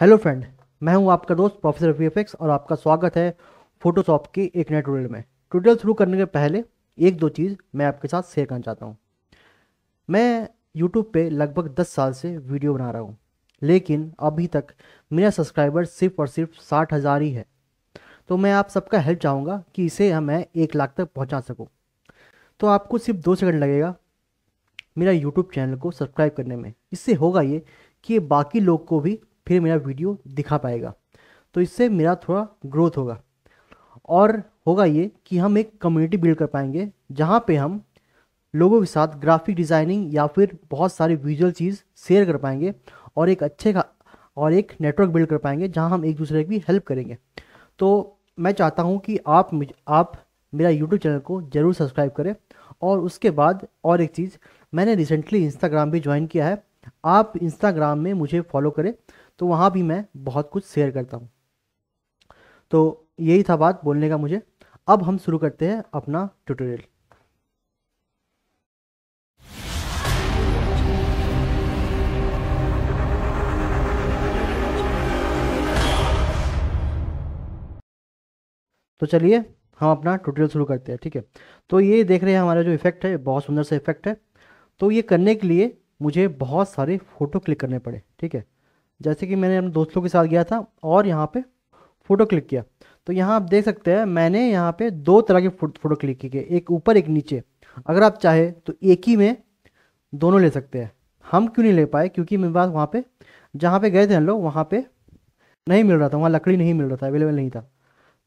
Hello friend मैं हूं आपका दोस्त प्रोफेसर रफी और आपका स्वागत है फोटोशॉप की एक नए ट्यूटोरियल में ट्यूटोरियल शुरू करने के पहले एक दो चीज़ मैं आपके साथ शेयर करना चाहता हूं मैं यूट्यूब पे लगभग 10 साल से वीडियो बना रहा हूं लेकिन अभी तक मेरा सब्सक्राइबर सिर्फ और सिर्फ साठ हज़ार ही है तो मैं आप सबका हेल्प चाहूँगा कि इसे मैं एक लाख तक पहुँचा सकूँ तो आपको सिर्फ दो सेकेंड लगेगा मेरा यूट्यूब चैनल को सब्सक्राइब करने में इससे होगा ये कि बाकी लोग को भी फिर मेरा वीडियो दिखा पाएगा तो इससे मेरा थोड़ा ग्रोथ होगा और होगा ये कि हम एक कम्युनिटी बिल्ड कर पाएंगे जहाँ पे हम लोगों के साथ ग्राफिक डिज़ाइनिंग या फिर बहुत सारी विजुअल चीज़ शेयर कर पाएंगे और एक अच्छे का और एक नेटवर्क बिल्ड कर पाएंगे जहाँ हम एक दूसरे की हेल्प करेंगे तो मैं चाहता हूँ कि आप आप मेरा यूट्यूब चैनल को ज़रूर सब्सक्राइब करें और उसके बाद और एक चीज़ मैंने रिसेंटली इंस्टाग्राम भी ज्वाइन किया है आप इंस्टाग्राम में मुझे फॉलो करें तो वहाँ भी मैं बहुत कुछ शेयर करता हूँ तो यही था बात बोलने का मुझे अब हम शुरू करते हैं अपना ट्यूटोरियल तो चलिए हम अपना ट्यूटोरियल शुरू करते हैं ठीक है तो ये देख रहे हैं हमारा जो इफेक्ट है बहुत सुंदर सा इफेक्ट है तो ये करने के लिए मुझे बहुत सारे फ़ोटो क्लिक करने पड़े ठीक है जैसे कि मैंने अपने दोस्तों के साथ गया था और यहाँ पे फ़ोटो क्लिक किया तो यहाँ आप देख सकते हैं मैंने यहाँ पे दो तरह के फ़ोटो क्लिक किए एक ऊपर एक नीचे अगर आप चाहे तो एक ही में दोनों ले सकते हैं हम क्यों नहीं ले पाए क्योंकि मेरे पास वहाँ पे जहाँ पे गए थे हम लोग वहाँ पर नहीं मिल रहा था वहाँ लकड़ी नहीं मिल रहा था अवेलेबल नहीं था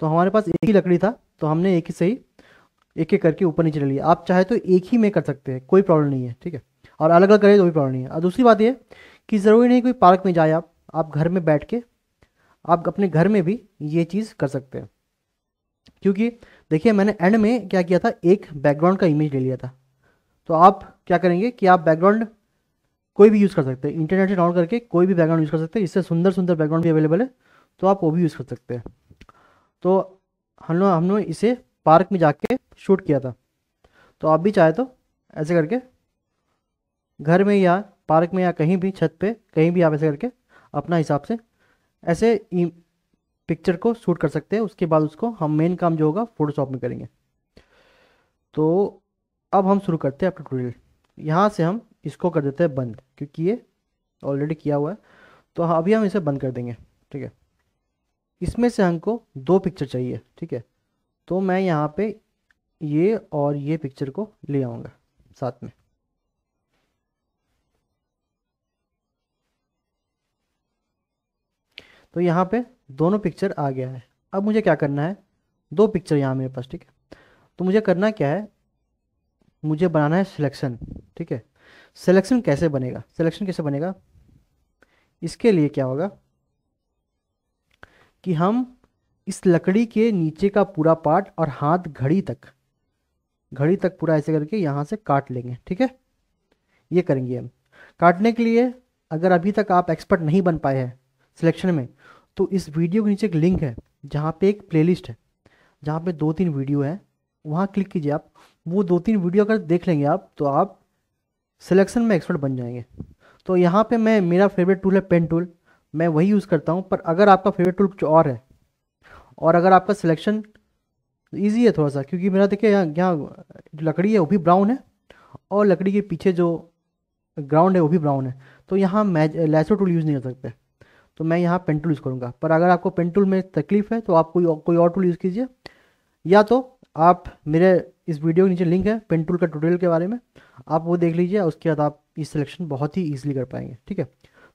तो हमारे पास एक ही लकड़ी था तो हमने एक ही सही एक एक करके ऊपर नीचे ले लिया आप चाहे तो एक ही में कर सकते हैं कोई प्रॉब्लम नहीं है ठीक है और अलग अलग करें तो भी प्रॉब्लम नहीं है और दूसरी बात ये कि ज़रूरी नहीं कोई पार्क में जाए आप आप घर में बैठ के आप अपने घर में भी ये चीज़ कर सकते हैं क्योंकि देखिए मैंने एंड में क्या किया था एक बैकग्राउंड का इमेज ले लिया था तो आप क्या करेंगे कि आप बैकग्राउंड कोई भी यूज़ कर सकते हैं इंटरनेट से डाउन करके कोई भी बैकग्राउंड यूज़ कर सकते हैं इससे सुंदर सुंदर बैकग्राउंड भी अवेलेबल है तो आप वो भी यूज़ कर सकते हैं तो हम लोग हम लोग इसे पार्क में जाके शूट किया था तो आप भी चाहे तो ऐसे करके घर में या पार्क में या कहीं भी छत पे कहीं भी आप ऐसे करके अपना हिसाब से ऐसे पिक्चर को शूट कर सकते हैं उसके बाद उसको हम मेन काम जो होगा फोटोशॉप में करेंगे तो अब हम शुरू करते हैं अपना ट्यूटोरियल यहाँ से हम इसको कर देते हैं बंद क्योंकि ये ऑलरेडी किया हुआ है तो हाँ, अभी हम इसे बंद कर देंगे ठीक है इसमें से हमको दो पिक्चर चाहिए ठीक है तो मैं यहाँ पे ये और ये पिक्चर को ले आऊँगा साथ में तो यहाँ पे दोनों पिक्चर आ गया है अब मुझे क्या करना है दो पिक्चर यहाँ मेरे पास ठीक है तो मुझे करना क्या है मुझे बनाना है सिलेक्शन ठीक है सिलेक्शन कैसे बनेगा सिलेक्शन कैसे बनेगा इसके लिए क्या होगा कि हम इस लकड़ी के नीचे का पूरा पार्ट और हाथ घड़ी तक घड़ी तक पूरा ऐसे करके यहाँ से काट लेंगे ठीक है ये करेंगे हम काटने के लिए अगर अभी तक आप एक्सपर्ट नहीं बन पाए हैं सिलेक्शन में तो इस वीडियो के नीचे एक लिंक है जहाँ पे एक प्लेलिस्ट है जहाँ पे दो तीन वीडियो है वहाँ क्लिक कीजिए आप वो दो तीन वीडियो अगर देख लेंगे आप तो आप सिलेक्शन में एक्सपर्ट बन जाएंगे तो यहाँ पे मैं मेरा फेवरेट टूल है पेन टूल मैं वही यूज़ करता हूँ पर अगर आपका फेवरेट टूल कुछ और है और अगर आपका सिलेक्शन ईजी है थोड़ा सा क्योंकि मेरा देखिए यहाँ यहाँ जो लकड़ी है वो भी ब्राउन है और लकड़ी के पीछे जो ग्राउंड है वो भी ब्राउन है तो यहाँ मैच लैसो टूल यूज़ नहीं कर सकते तो मैं यहाँ पेन टूल यूज़ करूँगा पर अगर आपको पेन टूल में तकलीफ़ है तो आप कोई कोई और टूल यूज़ कीजिए या तो आप मेरे इस वीडियो के नीचे लिंक है पेन टूल का ट्यूटोरियल के बारे में आप वो देख लीजिए उसके बाद आप इस सिलेक्शन बहुत ही ईजिली कर पाएंगे ठीक है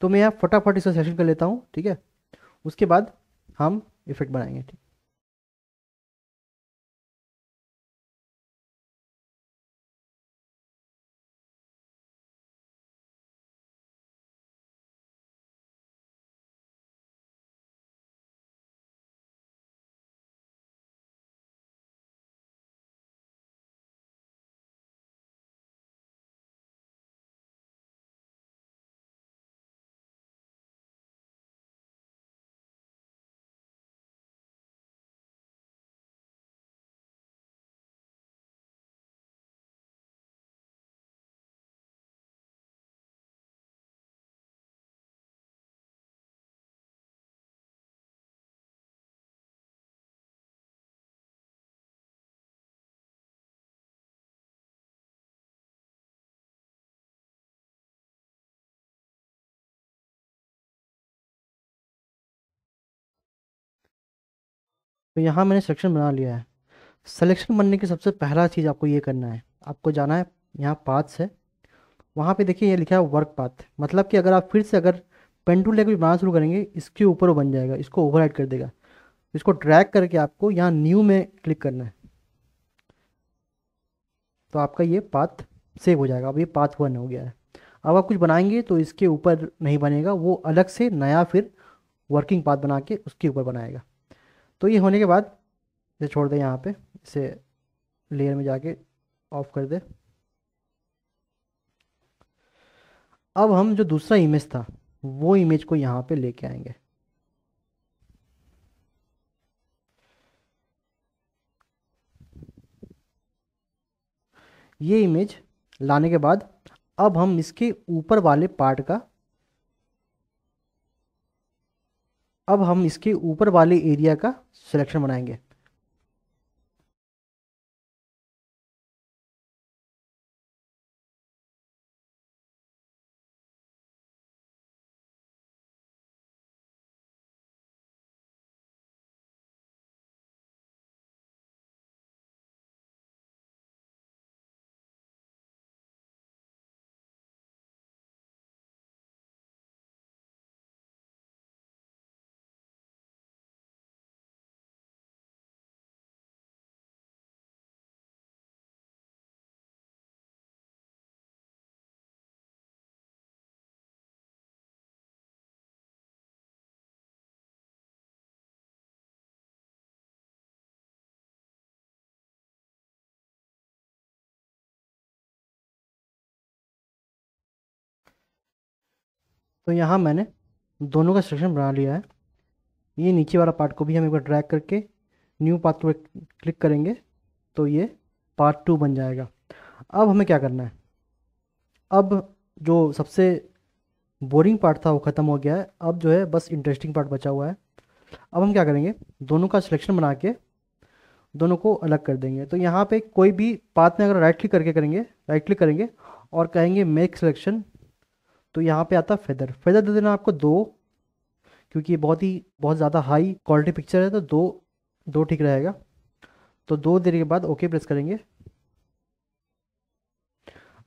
तो मैं यहाँ फटाफट इसका सिलेक्शन कर लेता हूँ ठीक है उसके बाद हम इफेक्ट बनाएंगे ठीक तो यहाँ मैंने सिलेक्शन बना लिया है सिलेक्शन बनने की सबसे पहला चीज़ आपको ये करना है आपको जाना है यहाँ पाथ्स है वहाँ पे देखिए ये लिखा है वर्क पाथ मतलब कि अगर आप फिर से अगर पेंटू लेकर बनाना शुरू करेंगे इसके ऊपर वो बन जाएगा इसको ओवर कर देगा इसको ड्रैक करके आपको यहाँ न्यू में क्लिक करना है तो आपका ये पाथ सेव हो जाएगा अब ये पाथ वन हो गया है अब आप कुछ बनाएंगे तो इसके ऊपर नहीं बनेगा वो अलग से नया फिर वर्किंग पाथ बना के उसके ऊपर बनाएगा तो ये होने के बाद इसे छोड़ दे यहाँ पे इसे लेयर में जाके ऑफ कर दे अब हम जो दूसरा इमेज था वो इमेज को यहाँ पे लेके आएंगे ये इमेज लाने के बाद अब हम इसके ऊपर वाले पार्ट का अब हम इसके ऊपर वाले एरिया का सिलेक्शन बनाएंगे तो यहाँ मैंने दोनों का सेक्शन बना लिया है ये नीचे वाला पार्ट को भी हम एक बार ड्रैग करके न्यू पार्ट को क्लिक करेंगे तो ये पार्ट टू बन जाएगा अब हमें क्या करना है अब जो सबसे बोरिंग पार्ट था वो ख़त्म हो गया है अब जो है बस इंटरेस्टिंग पार्ट बचा हुआ है अब हम क्या करेंगे दोनों का सिलेक्शन बना के दोनों को अलग कर देंगे तो यहाँ पे कोई भी पाथ में अगर राइट क्लिक करके करेंगे राइट क्लिक करेंगे और कहेंगे मेक सिलेक्शन तो यहाँ पे आता फेदर फेदर दे देना आपको दो क्योंकि ये बहुत ही बहुत ज़्यादा हाई क्वालिटी पिक्चर है तो दो दो ठीक रहेगा तो दो देने के बाद ओके प्रेस करेंगे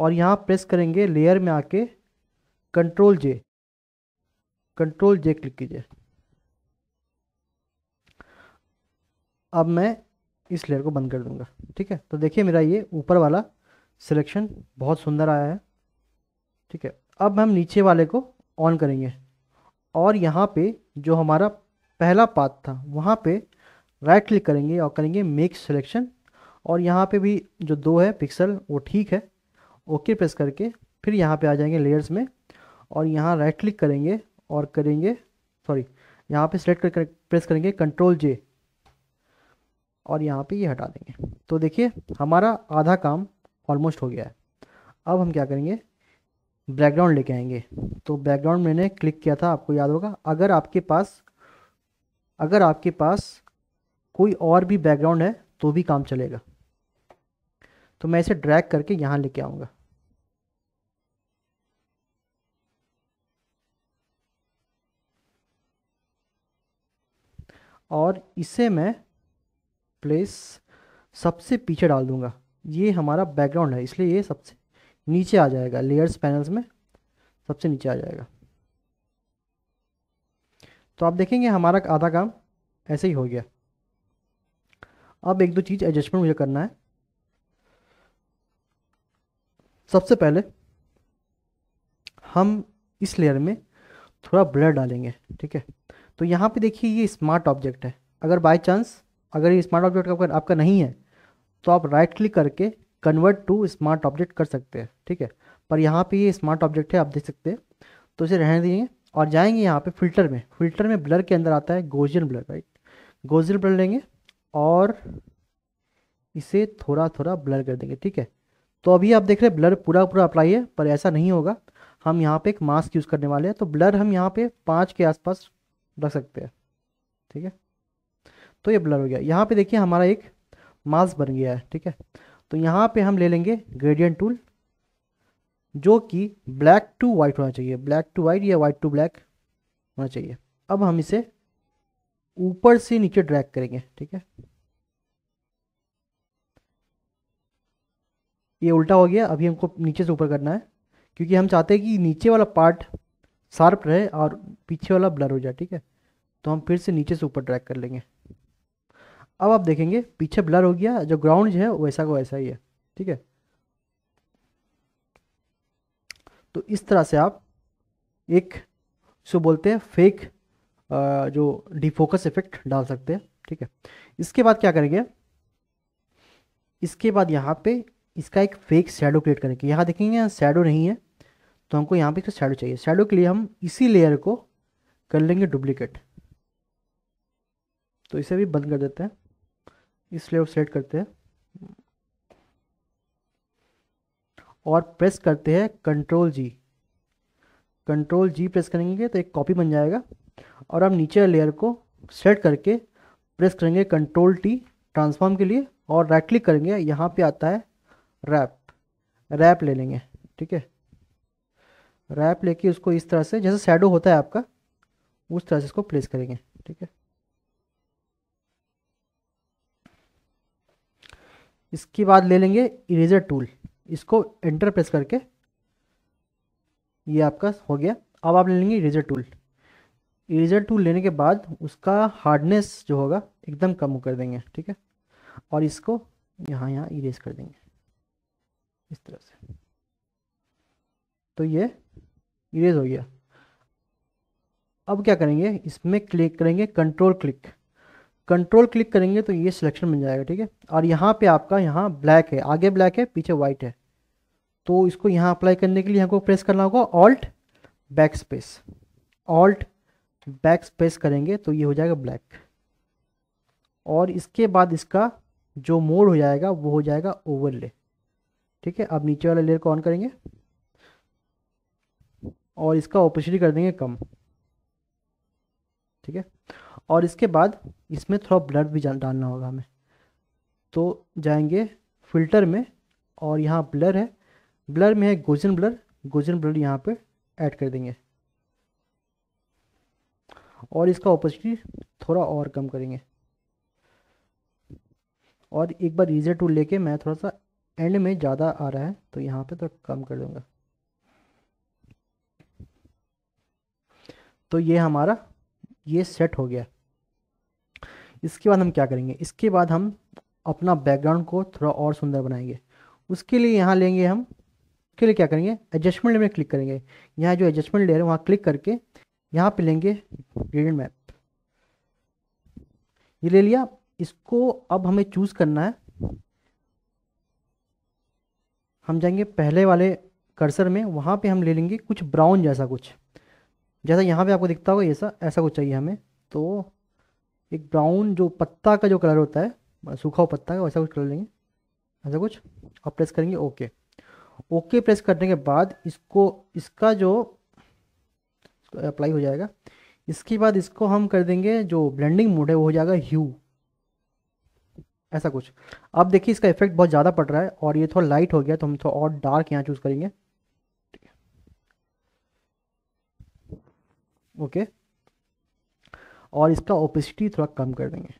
और यहाँ प्रेस करेंगे लेयर में आके control J control J click कीजिए अब मैं इस लेयर को बंद कर दूंगा ठीक है तो देखिए मेरा ये ऊपर वाला सिलेक्शन बहुत सुंदर आया है ठीक है अब हम नीचे वाले को ऑन करेंगे और यहाँ पे जो हमारा पहला पाथ था वहाँ पे राइट क्लिक करेंगे और करेंगे मेक सिलेक्शन और यहाँ पे भी जो दो है पिक्सल वो ठीक है ओके प्रेस करके फिर यहाँ पे आ जाएंगे लेयर्स में और यहाँ राइट क्लिक करेंगे और करेंगे सॉरी यहाँ पे सेलेक्ट कर प्रेस करेंगे कंट्रोल जे और यहाँ पे ये हटा देंगे तो देखिए हमारा आधा काम ऑलमोस्ट हो गया है अब हम क्या करेंगे बैकग्राउंड लेके आएंगे तो बैकग्राउंड मैंने क्लिक किया था आपको याद होगा अगर आपके पास अगर आपके पास कोई और भी बैकग्राउंड है तो भी काम चलेगा तो मैं इसे ड्रैग करके यहाँ लेके आऊँगा और इसे मैं प्लेस सबसे पीछे डाल दूँगा ये हमारा बैकग्राउंड है इसलिए ये सबसे नीचे आ जाएगा लेयर्स पैनल्स में सबसे नीचे आ जाएगा तो आप देखेंगे हमारा आधा काम ऐसे ही हो गया अब एक दो चीज़ एडजस्टमेंट मुझे करना है सबसे पहले हम इस लेयर में थोड़ा ब्लर डालेंगे ठीक है तो यहाँ पे देखिए ये स्मार्ट ऑब्जेक्ट है अगर बाय चांस अगर ये स्मार्ट ऑब्जेक्ट आपका आपका नहीं है तो आप राइट क्लिक करके कन्वर्ट टू स्मार्ट ऑब्जेक्ट कर सकते हैं ठीक है पर यहाँ पे ये स्मार्ट ऑब्जेक्ट है आप देख सकते हैं तो इसे रहने देंगे और जाएंगे यहाँ पे फिल्टर में फिल्टर में ब्लर के अंदर आता है Gaussian blur right Gaussian blur लेंगे और इसे थोड़ा थोड़ा ब्लर कर देंगे ठीक है तो अभी आप देख रहे हैं ब्लर पूरा पूरा अप्लाई है पर ऐसा नहीं होगा हम यहाँ पे एक मास्क यूज़ करने वाले हैं तो ब्लर हम यहाँ पे पाँच के आसपास रख सकते हैं ठीक है तो ये ब्लर हो गया यहाँ पे देखिए हमारा एक मास्क बन गया है ठीक है तो यहाँ पे हम ले लेंगे ग्रेडियंट टूल जो कि ब्लैक टू वाइट होना चाहिए ब्लैक टू वाइट या वाइट टू ब्लैक होना चाहिए अब हम इसे ऊपर से नीचे ड्रैग करेंगे ठीक है ये उल्टा हो गया अभी हमको नीचे से ऊपर करना है क्योंकि हम चाहते हैं कि नीचे वाला पार्ट शार्प रहे और पीछे वाला ब्लर हो जाए ठीक है तो हम फिर से नीचे से ऊपर ड्रैग कर लेंगे अब आप देखेंगे पीछे ब्लर हो गया जो ग्राउंड जो है वैसा को वैसा ही है ठीक है तो इस तरह से आप एक इसको बोलते हैं फेक जो डिफोकस इफेक्ट डाल सकते हैं ठीक है इसके बाद क्या करेंगे इसके बाद यहाँ पे इसका एक फेक शेडो क्रिएट करेंगे यहाँ देखेंगे शेडो नहीं है तो हमको यहाँ पे शेडो चाहिए शेडो के लिए हम इसी लेयर को कर लेंगे डुप्लीकेट तो इसे भी बंद कर देते हैं इस लेआउट सेलेक्ट करते हैं और प्रेस करते हैं control G control G press करेंगे तो एक कॉपी बन जाएगा और हम नीचे लेयर को सेट करके प्रेस करेंगे कंट्रोल टी ट्रांसफॉर्म के लिए और राइट क्लिक करेंगे यहाँ पे आता है रैप रैप ले लेंगे ठीक है रैप लेके उसको इस तरह से जैसे शेडो होता है आपका उस तरह से इसको प्लेस करेंगे ठीक है इसके बाद ले लेंगे इरेजर टूल इसको एंटर प्रेस करके ये आपका हो गया अब आप ले लेंगे इरेजर टूल इरेजर टूल लेने के बाद उसका हार्डनेस जो होगा एकदम कम कर देंगे ठीक है और इसको यहाँ यहाँ इरेज कर देंगे इस तरह से तो ये इरेज हो गया अब क्या करेंगे इसमें क्लिक करेंगे कंट्रोल क्लिक कंट्रोल क्लिक करेंगे तो ये सिलेक्शन बन जाएगा ठीक है और यहाँ पे आपका यहाँ ब्लैक है आगे ब्लैक है पीछे वाइट है तो इसको यहाँ अप्लाई करने के लिए हमको प्रेस करना होगा alt backspace alt backspace करेंगे तो ये हो जाएगा ब्लैक और इसके बाद इसका जो मोड हो जाएगा वो हो जाएगा ओवरले ठीक है अब नीचे वाला लेयर को ऑन करेंगे और इसका ओपेसिटी कर देंगे कम ठीक है और इसके बाद इसमें थोड़ा ब्लड भी डालना होगा हमें तो जाएंगे फिल्टर में और यहाँ ब्लर है ब्लर में है गोजन ब्लर गोजन ब्लर यहाँ पे ऐड कर देंगे और इसका ऑपोसिटी थोड़ा और कम करेंगे और एक बार रीजर टूल लेके मैं थोड़ा सा एंड में ज़्यादा आ रहा है तो यहाँ पे थोड़ा कम कर दूँगा तो ये हमारा ये सेट हो गया इसके बाद हम क्या करेंगे इसके बाद हम अपना बैकग्राउंड को थोड़ा और सुंदर बनाएंगे उसके लिए यहाँ लेंगे हम उसके लिए क्या करेंगे एडजस्टमेंट में क्लिक करेंगे यहाँ जो एडजस्टमेंट लेयर है वहाँ क्लिक करके यहाँ पे लेंगे ग्रेडियंट मैप ये ले लिया इसको अब हमें चूज़ करना है हम जाएंगे पहले वाले कर्सर में वहाँ पे हम ले लेंगे कुछ ब्राउन जैसा कुछ जैसा यहाँ पे आपको दिखता होगा ऐसा ऐसा कुछ चाहिए हमें तो एक ब्राउन जो पत्ता का जो कलर होता है सूखा हुआ पत्ता का वैसा कुछ कलर लेंगे ऐसा कुछ और प्रेस करेंगे ओके ओके प्रेस करने के बाद इसको इसका जो अप्लाई हो जाएगा इसके बाद इसको हम कर देंगे जो ब्लेंडिंग मोड है वो हो जाएगा ह्यू ऐसा कुछ अब देखिए इसका इफेक्ट बहुत ज़्यादा पड़ रहा है और ये थोड़ा लाइट हो गया तो हम थोड़ा और डार्क यहाँ चूज़ करेंगे ओके okay. और इसका ओपेसिटी थोड़ा कम कर देंगे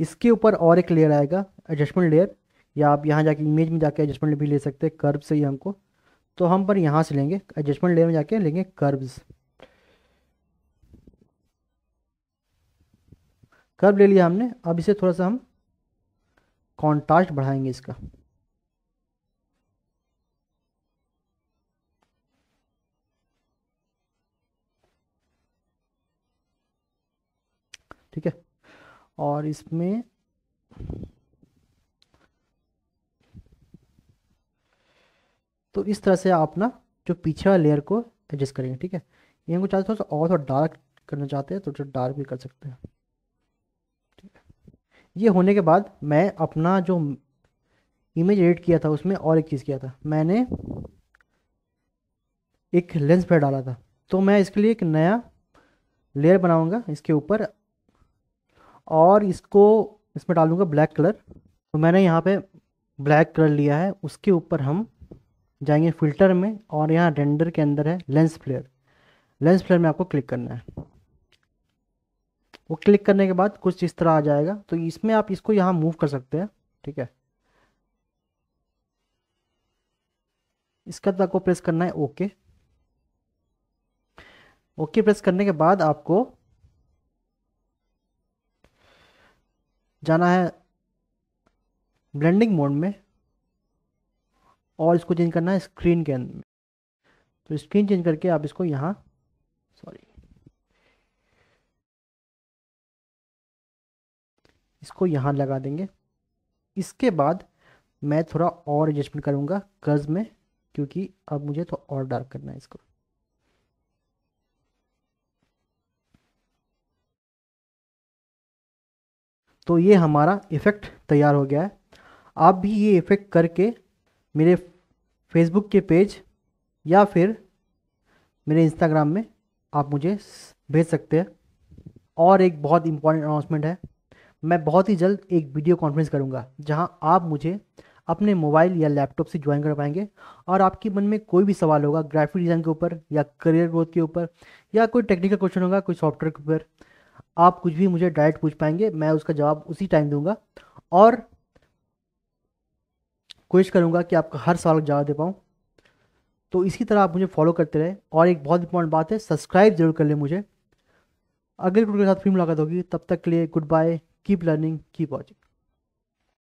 इसके ऊपर और एक लेयर आएगा एडजस्टमेंट लेयर या आप यहाँ जाके इमेज में जाके एडजस्टमेंट भी ले सकते हैं कर्व से ही हमको तो हम पर यहाँ से लेंगे एडजस्टमेंट लेयर में जाके लेंगे कर्व्स कर्व ले लिया हमने अब इसे थोड़ा सा हम कॉन्ट्रास्ट बढ़ाएंगे इसका ठीक है और इसमें तो इस तरह से आप ना जो पीछे वाला लेयर को एडजस्ट करेंगे ठीक है ये हमको चाहते थोड़ा सा और थोड़ा डार्क करना चाहते हैं तो जो डार्क भी कर सकते हैं ठीक है ये होने के बाद मैं अपना जो इमेज एडिट किया था उसमें और एक चीज़ किया था मैंने एक लेंस पर डाला था तो मैं इसके लिए एक नया लेयर बनाऊंगा इसके ऊपर और इसको इसमें डालूँगा ब्लैक कलर तो मैंने यहाँ पे ब्लैक कलर लिया है उसके ऊपर हम जाएंगे फिल्टर में और यहाँ रेंडर के अंदर है लेंस फ्लेयर लेंस फ्लेयर में आपको क्लिक करना है वो क्लिक करने के बाद कुछ इस तरह आ जाएगा तो इसमें आप इसको यहाँ मूव कर सकते हैं ठीक है इसका तो आपको प्रेस करना है ओके ओके प्रेस करने के बाद आपको जाना है ब्लेंडिंग मोड में और इसको चेंज करना है स्क्रीन के अंदर में तो स्क्रीन चेंज करके आप इसको यहाँ सॉरी इसको यहाँ लगा देंगे इसके बाद मैं थोड़ा और एडजस्टमेंट करूँगा कर्ज में क्योंकि अब मुझे तो और डार्क करना है इसको तो ये हमारा इफ़ेक्ट तैयार हो गया है आप भी ये इफ़ेक्ट करके मेरे फेसबुक के पेज या फिर मेरे इंस्टाग्राम में आप मुझे भेज सकते हैं और एक बहुत इम्पॉर्टेंट अनाउंसमेंट है मैं बहुत ही जल्द एक वीडियो कॉन्फ्रेंस करूँगा जहाँ आप मुझे अपने मोबाइल या लैपटॉप से ज्वाइन कर पाएंगे और आपके मन में कोई भी सवाल होगा ग्राफिक डिज़ाइन के ऊपर या करियर ग्रोथ के ऊपर या कोई टेक्निकल क्वेश्चन होगा कोई सॉफ्टवेयर के ऊपर आप कुछ भी मुझे डायरेक्ट पूछ पाएंगे मैं उसका जवाब उसी टाइम दूंगा और कोशिश करूंगा कि आपका हर सवाल का जवाब दे पाऊँ तो इसी तरह आप मुझे फॉलो करते रहे और एक बहुत इंपॉर्टेंट बात है सब्सक्राइब जरूर कर लें मुझे अगले वीडियो के साथ फिर मुलाकात होगी तब तक के लिए goodbye keep learning keep watching